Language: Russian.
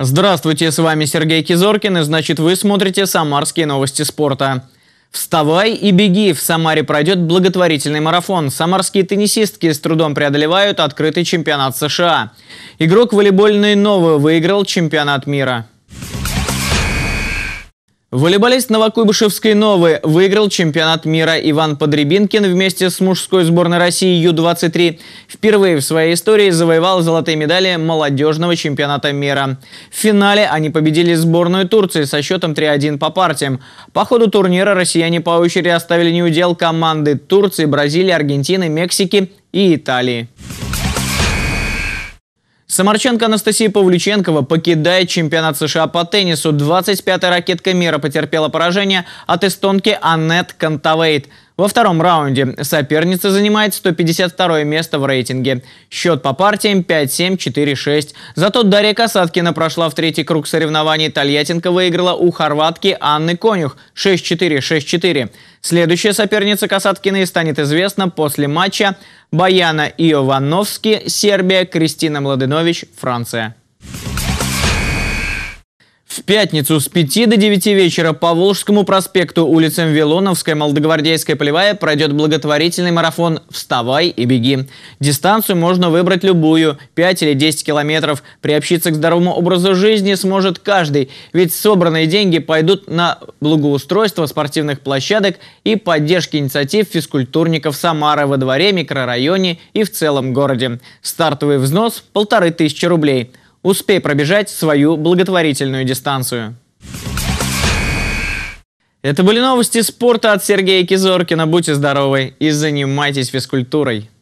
Здравствуйте, с вами Сергей Кизоркин, и значит вы смотрите «Самарские новости спорта». Вставай и беги! В Самаре пройдет благотворительный марафон. Самарские теннисистки с трудом преодолевают открытый чемпионат США. Игрок волейбольной «Новы» выиграл чемпионат мира. Волейболист Новокуйбышевской «Новы» выиграл чемпионат мира Иван Подребинкин вместе с мужской сборной России Ю-23. Впервые в своей истории завоевал золотые медали молодежного чемпионата мира. В финале они победили сборную Турции со счетом 3-1 по партиям. По ходу турнира россияне по очереди оставили неудел команды Турции, Бразилии, Аргентины, Мексики и Италии. Самарченко Анастасия Павлюченкова покидает чемпионат США по теннису. 25-я ракетка мира потерпела поражение от эстонки Аннет Кантавейт – во втором раунде соперница занимает 152 место в рейтинге. Счет по партиям 5-7, 4-6. Зато Дарья Касаткина прошла в третий круг соревнований. Тольяттинка выиграла у хорватки Анны Конюх 6-4, 6-4. Следующая соперница Касаткиной станет известна после матча Баяна Иовановски, Сербия, Кристина Младенович, Франция. В пятницу с 5 до 9 вечера по Волжскому проспекту улицам Вилоновская, Молдогвардейская Полевая пройдет благотворительный марафон «Вставай и беги». Дистанцию можно выбрать любую – 5 или 10 километров. Приобщиться к здоровому образу жизни сможет каждый, ведь собранные деньги пойдут на благоустройство спортивных площадок и поддержки инициатив физкультурников Самары во дворе, микрорайоне и в целом городе. Стартовый взнос – полторы тысячи рублей – Успей пробежать свою благотворительную дистанцию. Это были новости спорта от Сергея Кизоркина. Будьте здоровы и занимайтесь физкультурой.